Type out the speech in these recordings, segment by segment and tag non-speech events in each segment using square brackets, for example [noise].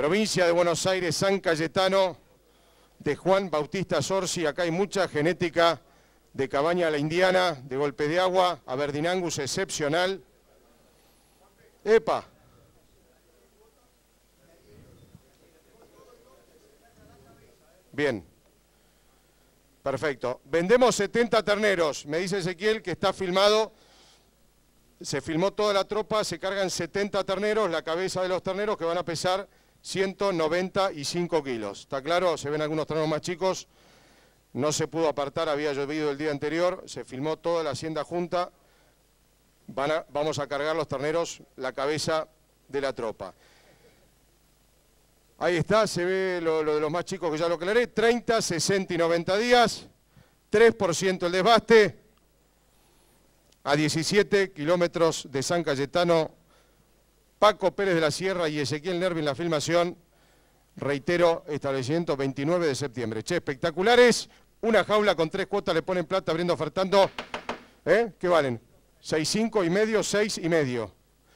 Provincia de Buenos Aires, San Cayetano, de Juan Bautista Sorsi. Acá hay mucha genética de Cabaña a la Indiana, de Golpe de Agua, a verdinangus excepcional. ¡Epa! Bien. Perfecto. Vendemos 70 terneros. Me dice Ezequiel que está filmado. Se filmó toda la tropa, se cargan 70 terneros, la cabeza de los terneros que van a pesar 195 kilos. ¿Está claro? Se ven algunos terneros más chicos. No se pudo apartar, había llovido el día anterior, se filmó toda la hacienda junta. vamos a cargar los terneros la cabeza de la tropa. Ahí está, se ve lo, lo de los más chicos que ya lo aclaré. 30, 60 y 90 días, 3% el desbaste, a 17 kilómetros de San Cayetano Paco Pérez de la Sierra y Ezequiel Nervi en la filmación. Reitero, establecimiento 29 de septiembre. Che, espectaculares. Una jaula con tres cuotas le ponen plata abriendo ofertando. ¿Eh? ¿Qué valen? 6, 5 y medio, 6 y medio.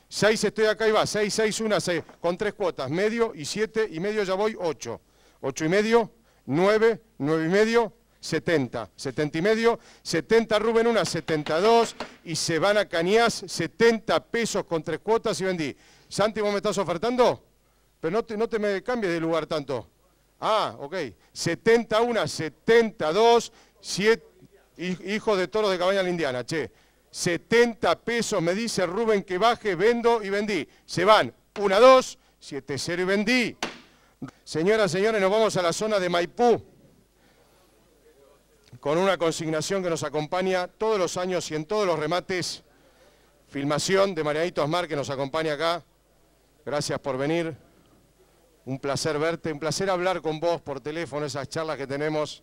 6 estoy acá y va, 6, 6, 1, 6, con tres cuotas, medio y 7 y medio ya voy 8. 8 y medio, 9, 9 y medio, 70. 70 y medio, 70 Rubén, una 72 y se van a Cañas 70 pesos con tres cuotas y vendí Santi, vos me estás ofertando, pero no te, me cambies de lugar tanto. Ah, ok. 71, 72, 7, hijos de toros de cabaña la indiana, che. 70 pesos, me dice Rubén que baje, vendo y vendí. Se van, 1, 2, 7, 0 y vendí. Señoras, señores, nos vamos a la zona de Maipú con una consignación que nos acompaña todos los años y en todos los remates. Filmación de Marianito Osmar que nos acompaña acá. Gracias por venir. Un placer verte, un placer hablar con vos por teléfono, esas charlas que tenemos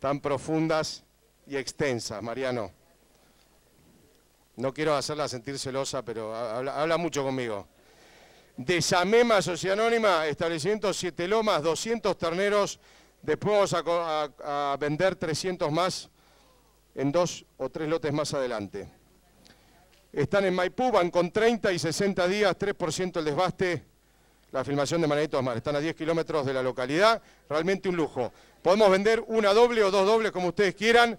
tan profundas y extensas, Mariano. No quiero hacerla sentir celosa, pero habla, mucho conmigo. De Samema, Sociedad Anónima, establecimiento Siete Lomas, 200 terneros. Después vamos a vender 300 más en dos o tres lotes más adelante están en Maipú, van con 30 y 60 días, 3% el desbaste, la filmación de manitos Mar. Están a 10 kilómetros de la localidad, realmente un lujo. Podemos vender una doble o dos dobles, como ustedes quieran,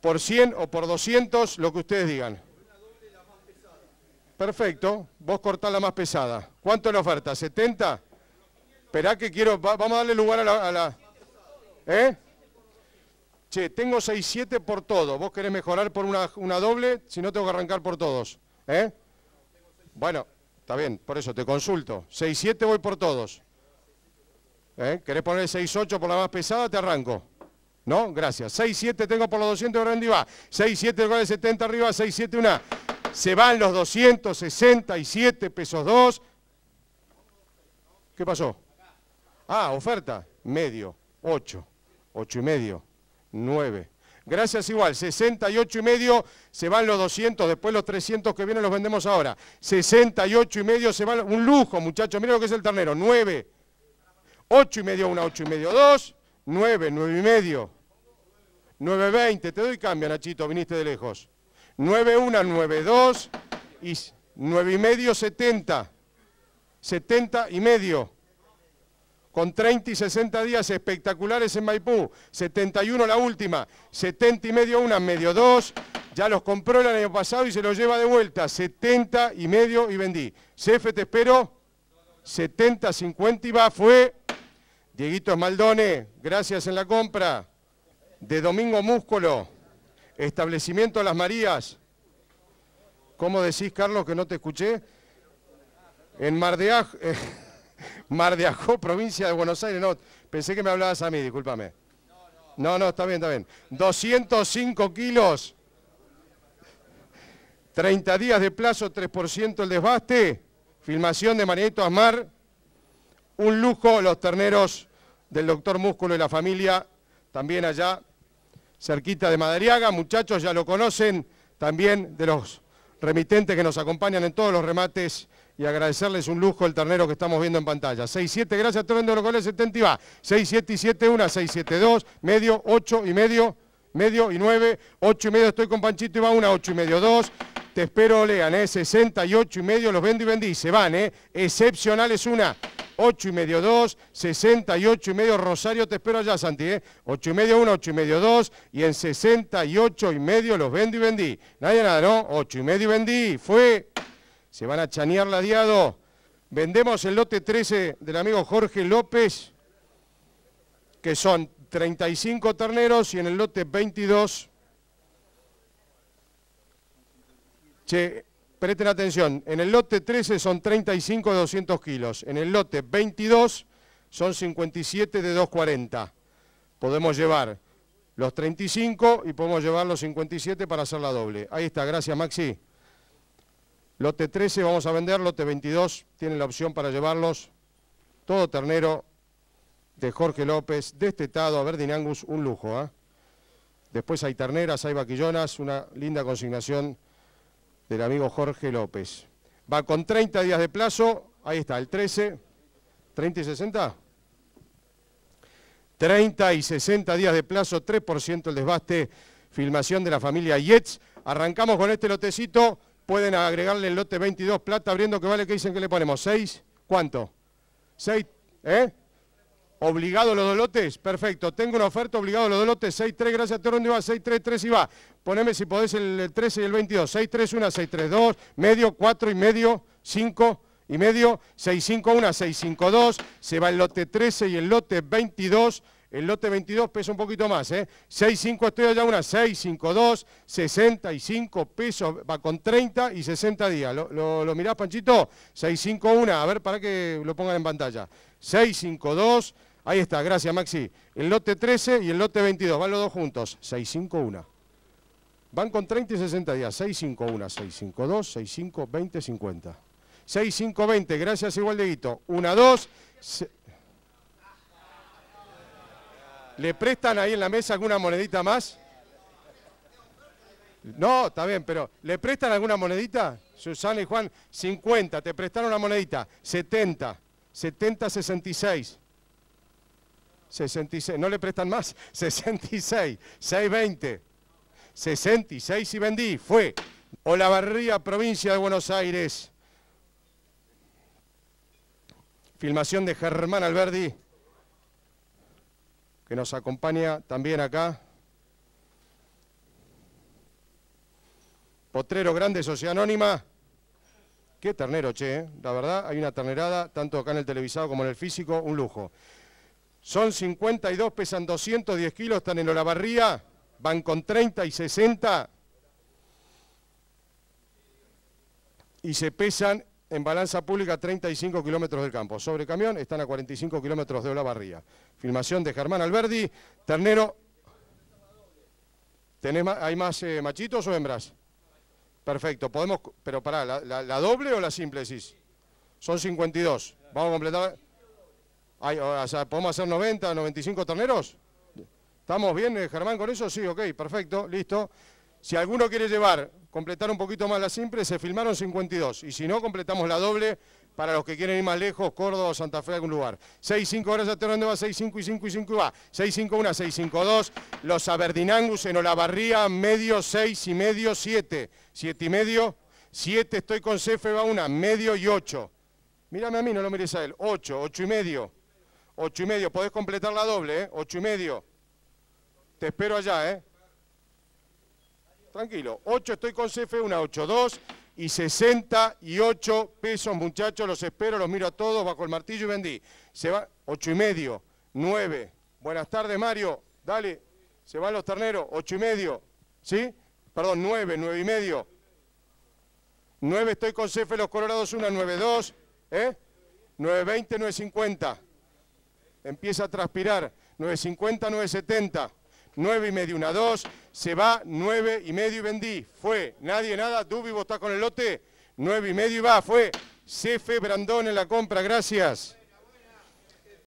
por 100 o por 200, lo que ustedes digan. Una doble la más pesada. Perfecto, vos cortás la más pesada. ¿Cuánto la oferta? ¿70? Esperá que quiero, vamos a darle lugar a la... A la... ¿Eh? che, tengo 6-7 por todo, vos querés mejorar por una, doble, si no tengo que arrancar por todos. ¿eh? Bueno, está bien, por eso te consulto. 6-7 voy por todos. ¿eh? ¿Querés poner 6-8 por la más pesada? Te arranco. ¿No? Gracias. 6-7 tengo por los 200 grande y va. 6-7 de 70 arriba, 6-7 una. Se van los 267 pesos 2. ¿Qué pasó? Ah, oferta. Medio. 8. 8 y medio. 9. Gracias igual, 68 y medio se van los 200, después los 300 que vienen los vendemos ahora. 68 y medio se van, un lujo muchachos, miren lo que es el ternero, 9. 8 y medio, 1, 8 y medio, 2, 9, 9 y medio. 9, 20, te doy cambio Nachito, viniste de lejos. 9, 9.1, 9.2 y 9 y medio, 70. 70 y medio con 30 y 60 días espectaculares en Maipú, 71 la última, 70 y medio una, medio dos, ya los compró el año pasado y se los lleva de vuelta, 70 y medio y vendí. C.F. te espero, 70, 50 y va, fue Dieguito Esmaldone, gracias en la compra, de Domingo Músculo, establecimiento Las Marías. ¿Cómo decís, Carlos, que no te escuché? En Mar eh, Mar de Ajó, [laughs] provincia de Buenos Aires. No, pensé que me hablabas a mí, discúlpame. No, no, está bien, está bien. 205 kilos. 30 días de plazo, 3% el desbaste. Filmación de Marieto Asmar. Un lujo, los terneros del doctor Músculo y la familia, también allá, cerquita de Madariaga. Muchachos, ya lo conocen, también de los remitentes que nos acompañan en todos los remates y agradecerles un lujo el ternero que estamos viendo en pantalla. 6-7, gracias Torrendo los 70 y va. 6-7 y 7-1, 6-7, 2, medio, 8 y medio, medio y 9, 8 y medio estoy con Panchito y va 1, 8 y medio, 2. Te espero, Lean, ¿eh? 68 y medio, los vendo y vendí, se van, ¿eh? Excepcional es una. 8 y medio 2, 68 y medio Rosario, te espero allá Santi, ¿eh? 8 y medio 1, 8 y medio 2 y en 68 y medio los vendo y vendí. Nadie nada, ¿no? 8 y medio y vendí, fue... Se van a chanear diado, Vendemos el lote 13 del amigo Jorge López, que son 35 terneros, y en el lote 22... Che, presten atención, en el lote 13 son 35 de 200 kilos, en el lote 22 son 57 de 240. Podemos llevar los 35 y podemos llevar los 57 para hacer la doble. Ahí está, gracias Maxi. Lote 13 vamos a vender, lote 22 tiene la opción para llevarlos. Todo ternero de Jorge López, destetado a Verdin Angus, un lujo. ¿ah? Después hay terneras, hay vaquillonas, una linda consignación del amigo Jorge López. Va con 30 días de plazo, ahí está, el 13, 30 y 60. 30 y 60 días de plazo, 3% el desbaste, filmación de la familia Yetz. Arrancamos con este lotecito pueden agregarle el lote 22 plata abriendo que vale que dicen que le ponemos 6, ¿cuánto? 6, ¿eh? Obligado los dos lotes, perfecto. Tengo una oferta obligado los dos lotes, 6-3, gracias a todo ¿dónde va, 6-3-3 y va. Poneme si podés el 13 y el 22, 6-3-1, 6-3-2, medio, 4 y medio, 5 y medio, 6-5-1, 6-5-2, se va el lote 13 y el lote 22, el lote 22 pesa un poquito más, ¿eh? 6,5 estoy allá una, 6,52, 65 pesos, va con 30 y 60 días. ¿Lo, lo, mirás, Panchito? 6,51, a ver, para que lo pongan en pantalla. 6,52, ahí está, gracias, Maxi. El lote 13 y el lote 22, van los dos juntos, 6,51. Van con 30 y 60 días, 651, 652, 65, 20, 50. 6520, gracias igual de Guito. 1, 2, ¿Le prestan ahí en la mesa alguna monedita más? No, está bien, pero ¿le prestan alguna monedita? Susana y Juan, 50, te prestaron una monedita, 70, 70, 66. 66, no le prestan más, 66, 620, 66 y vendí, fue. Olavarría, provincia de Buenos Aires. Filmación de Germán Alberdi que nos acompaña también acá. Potrero Grande, Sociedad Anónima. Qué ternero, che, ¿eh? la verdad, hay una ternerada, tanto acá en el televisado como en el físico, un lujo. Son 52, pesan 210 kilos, están en Olavarría, van con 30 y 60. Y se pesan en balanza pública 35 kilómetros del campo. Sobre camión están a 45 kilómetros de Olavarría. Filmación de Germán Alberdi, ternero. ¿Hay más eh, machitos o hembras? Perfecto, podemos, pero pará, ¿la, doble o la simple Son 52, vamos a completar. ¿Podemos hacer 90, 95 terneros? ¿Estamos bien, eh, Germán, con eso? Sí, ok, perfecto, listo. Si alguno quiere llevar, completar un poquito más la simple, se filmaron 52. Y si no, completamos la doble para los que quieren ir más lejos, Córdoba o Santa Fe, algún lugar. 6-5 horas a Terrón va, 6-5 y 5 y 5 y va. 6-5-1, 6-5-2. Los Aberdinangus en Olavarría, medio 6 y medio 7. 7 y medio, 7 estoy con Cefe, va una, medio y 8. Mírame a mí, no lo mires a él. 8, 8 y medio. 8 y medio, podés completar la doble, ¿eh? 8 y medio. Te espero allá, ¿eh? tranquilo. 8 estoy con CF, una 8-2 y 68 pesos, muchachos. Los espero, los miro a todos bajo el martillo y vendí. Se va, 8 y medio, 9. Buenas tardes, Mario. Dale, se van los terneros, 8 y medio. ¿Sí? Perdón, 9, 9 y medio. 9 estoy con CF, los colorados, una 9-2. ¿Eh? 9.20, 9.50. Empieza a transpirar. 9.50, 9.70. 9 y medio, una, dos, se va, 9 y medio y vendí, fue, nadie, nada, Dubi, vos estás con el lote, 9 y medio y va, fue, CF Brandón en la compra, gracias.